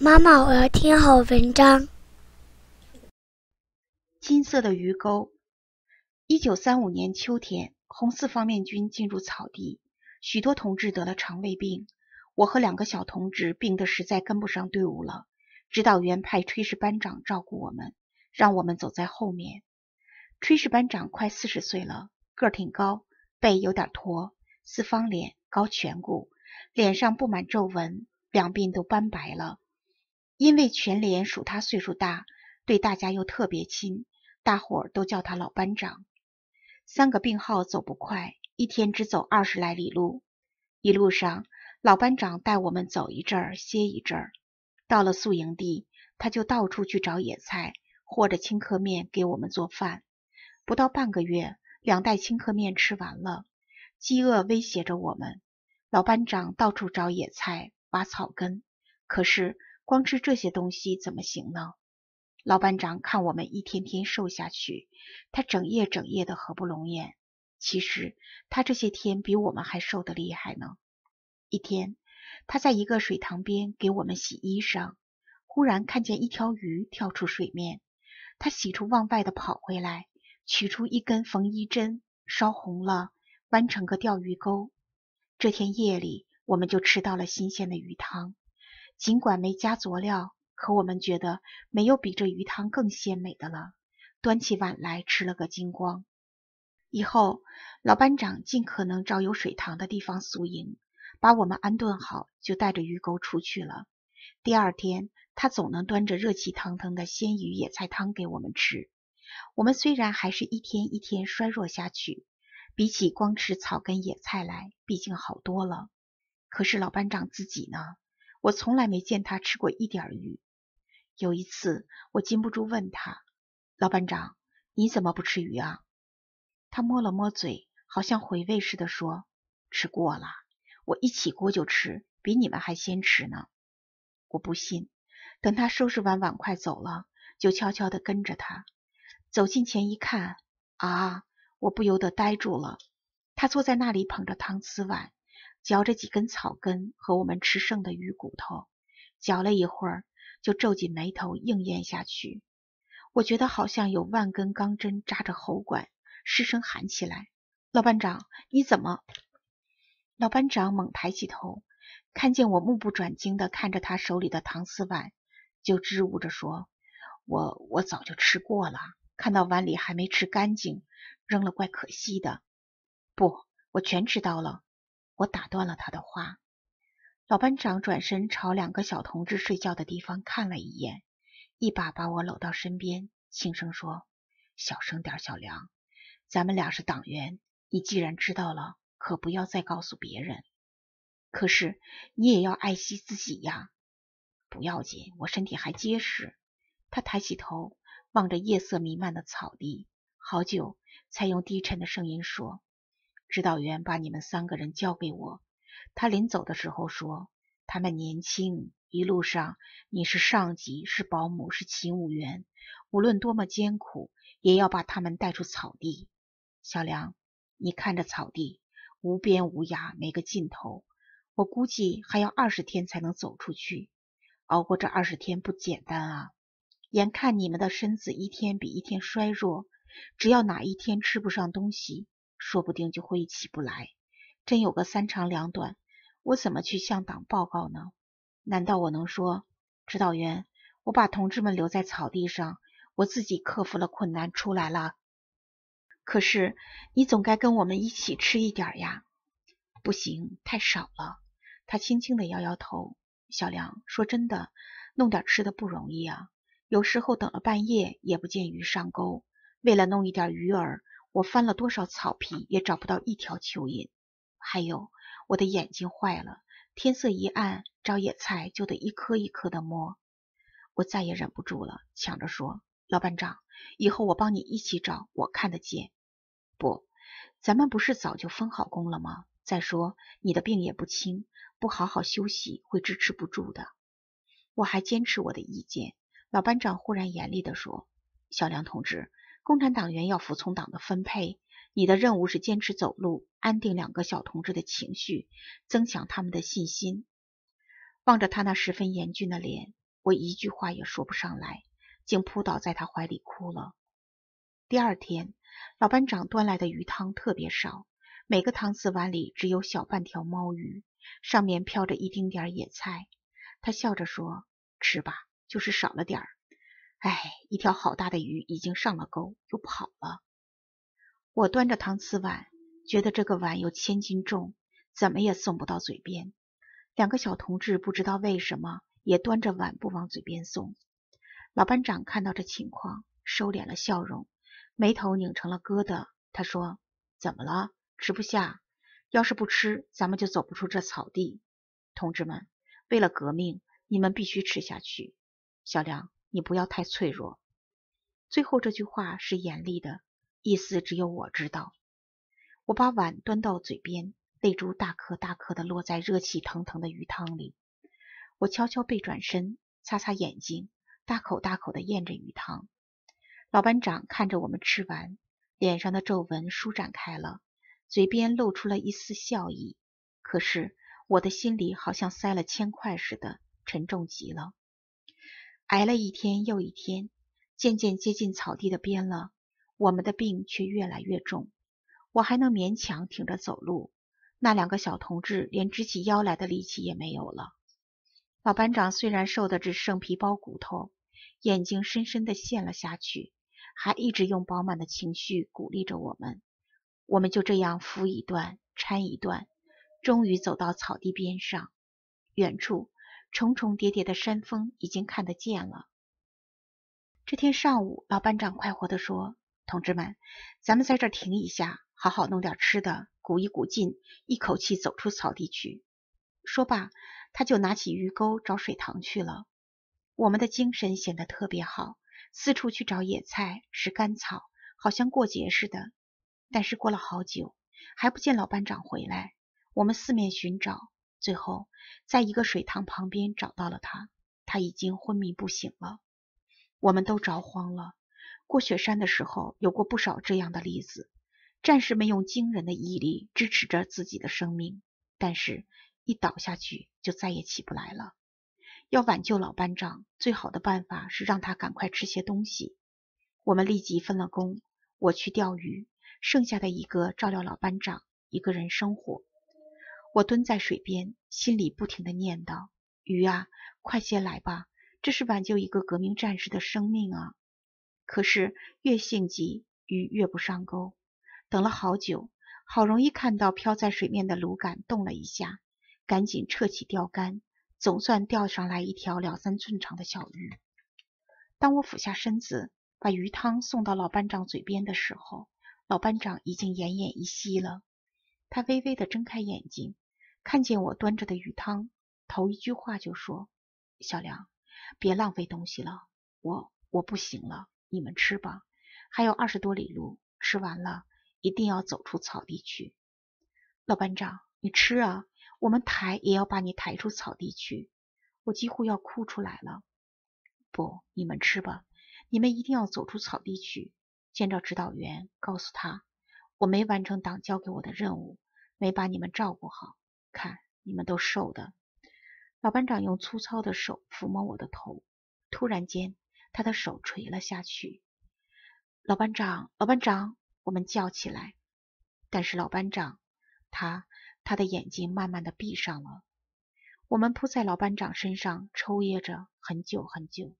妈妈，我要听好文章。金色的鱼钩。一九三五年秋天，红四方面军进入草地，许多同志得了肠胃病。我和两个小同志病得实在跟不上队伍了。指导员派炊事班长照顾我们，让我们走在后面。炊事班长快四十岁了，个儿挺高，背有点驼，四方脸，高颧骨，脸上布满皱纹，两鬓都斑白了。因为全连属他岁数大，对大家又特别亲，大伙儿都叫他老班长。三个病号走不快，一天只走二十来里路。一路上，老班长带我们走一阵儿，歇一阵儿。到了宿营地，他就到处去找野菜，和着青稞面给我们做饭。不到半个月，两袋青稞面吃完了，饥饿威胁着我们。老班长到处找野菜，挖草根，可是。光吃这些东西怎么行呢？老班长看我们一天天瘦下去，他整夜整夜的合不拢眼。其实他这些天比我们还瘦得厉害呢。一天，他在一个水塘边给我们洗衣裳，忽然看见一条鱼跳出水面，他喜出望外的跑回来，取出一根缝衣针，烧红了，弯成个钓鱼钩。这天夜里，我们就吃到了新鲜的鱼汤。尽管没加佐料，可我们觉得没有比这鱼汤更鲜美的了。端起碗来吃了个精光。以后老班长尽可能找有水塘的地方宿营，把我们安顿好，就带着鱼钩出去了。第二天，他总能端着热气腾腾的鲜鱼野菜汤给我们吃。我们虽然还是一天一天衰弱下去，比起光吃草根野菜来，毕竟好多了。可是老班长自己呢？我从来没见他吃过一点鱼。有一次，我禁不住问他：“老班长，你怎么不吃鱼啊？”他摸了摸嘴，好像回味似的说：“吃过了，我一起锅就吃，比你们还先吃呢。”我不信，等他收拾完碗筷走了，就悄悄地跟着他。走近前一看，啊！我不由得呆住了。他坐在那里，捧着搪瓷碗。嚼着几根草根和我们吃剩的鱼骨头，嚼了一会儿，就皱紧眉头硬咽下去。我觉得好像有万根钢针扎着喉管，失声喊起来：“老班长，你怎么？”老班长猛抬起头，看见我目不转睛地看着他手里的搪瓷碗，就支吾着说：“我我早就吃过了，看到碗里还没吃干净，扔了怪可惜的。不，我全吃到了。”我打断了他的话，老班长转身朝两个小同志睡觉的地方看了一眼，一把把我搂到身边，轻声说：“小声点，小梁，咱们俩是党员，你既然知道了，可不要再告诉别人。可是你也要爱惜自己呀。”“不要紧，我身体还结实。”他抬起头，望着夜色弥漫的草地，好久才用低沉的声音说。指导员把你们三个人交给我。他临走的时候说：“他们年轻，一路上你是上级，是保姆，是勤务员，无论多么艰苦，也要把他们带出草地。”小梁，你看着草地，无边无涯，没个尽头。我估计还要二十天才能走出去。熬过这二十天不简单啊！眼看你们的身子一天比一天衰弱，只要哪一天吃不上东西，说不定就会起不来，真有个三长两短，我怎么去向党报告呢？难道我能说，指导员，我把同志们留在草地上，我自己克服了困难出来了？可是你总该跟我们一起吃一点呀？不行，太少了。他轻轻地摇摇头。小梁说：“真的，弄点吃的不容易啊，有时候等了半夜也不见鱼上钩，为了弄一点鱼饵。”我翻了多少草皮也找不到一条蚯蚓，还有我的眼睛坏了，天色一暗找野菜就得一颗一颗的摸。我再也忍不住了，抢着说：“老班长，以后我帮你一起找，我看得见。”不，咱们不是早就分好工了吗？再说你的病也不轻，不好好休息会支持不住的。我还坚持我的意见。老班长忽然严厉地说：“小梁同志。”共产党员要服从党的分配。你的任务是坚持走路，安定两个小同志的情绪，增强他们的信心。望着他那十分严峻的脸，我一句话也说不上来，竟扑倒在他怀里哭了。第二天，老班长端来的鱼汤特别少，每个搪瓷碗里只有小半条猫鱼，上面飘着一丁点野菜。他笑着说：“吃吧，就是少了点儿。”哎，一条好大的鱼已经上了钩，又跑了。我端着搪瓷碗，觉得这个碗有千斤重，怎么也送不到嘴边。两个小同志不知道为什么也端着碗不往嘴边送。老班长看到这情况，收敛了笑容，眉头拧成了疙瘩。他说：“怎么了？吃不下？要是不吃，咱们就走不出这草地。同志们，为了革命，你们必须吃下去。”小梁。你不要太脆弱。最后这句话是严厉的，意思只有我知道。我把碗端到嘴边，泪珠大颗大颗的落在热气腾腾的鱼汤里。我悄悄背转身，擦擦眼睛，大口大口的咽着鱼汤。老班长看着我们吃完，脸上的皱纹舒展开了，嘴边露出了一丝笑意。可是我的心里好像塞了铅块似的，沉重极了。挨了一天又一天，渐渐接近草地的边了。我们的病却越来越重，我还能勉强挺着走路，那两个小同志连直起腰来的力气也没有了。老班长虽然瘦得只剩皮包骨头，眼睛深深的陷了下去，还一直用饱满的情绪鼓励着我们。我们就这样扶一段，搀一段，终于走到草地边上，远处。重重叠叠的山峰已经看得见了。这天上午，老班长快活地说：“同志们，咱们在这儿停一下，好好弄点吃的，鼓一鼓劲，一口气走出草地去。”说罢，他就拿起鱼钩找水塘去了。我们的精神显得特别好，四处去找野菜、拾干草，好像过节似的。但是过了好久，还不见老班长回来，我们四面寻找。最后，在一个水塘旁边找到了他，他已经昏迷不醒了。我们都着慌了。过雪山的时候，有过不少这样的例子，战士们用惊人的毅力支持着自己的生命，但是一倒下去就再也起不来了。要挽救老班长，最好的办法是让他赶快吃些东西。我们立即分了工，我去钓鱼，剩下的一个照料老班长，一个人生火。我蹲在水边，心里不停地念叨：“鱼啊，快些来吧！这是挽救一个革命战士的生命啊！”可是越性急，鱼越不上钩。等了好久，好容易看到漂在水面的芦杆动了一下，赶紧撤起钓竿，总算钓上来一条两三寸长的小鱼。当我俯下身子，把鱼汤送到老班长嘴边的时候，老班长已经奄奄一息了。他微微的睁开眼睛，看见我端着的鱼汤，头一句话就说：“小梁，别浪费东西了，我我不行了，你们吃吧。还有二十多里路，吃完了一定要走出草地去。”老班长，你吃啊，我们抬也要把你抬出草地去。我几乎要哭出来了。不，你们吃吧，你们一定要走出草地去。见着指导员，告诉他。我没完成党交给我的任务，没把你们照顾好，看你们都瘦的。老班长用粗糙的手抚摸我的头，突然间，他的手垂了下去。老班长，老班长，我们叫起来，但是老班长，他他的眼睛慢慢的闭上了。我们扑在老班长身上，抽噎着，很久很久。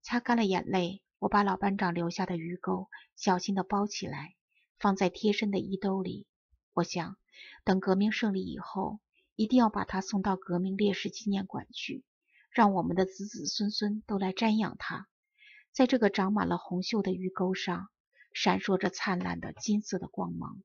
擦干了眼泪，我把老班长留下的鱼钩小心的包起来。放在贴身的衣兜里。我想，等革命胜利以后，一定要把它送到革命烈士纪念馆去，让我们的子子孙孙都来瞻仰它。在这个长满了红锈的鱼钩上，闪烁着灿烂的金色的光芒。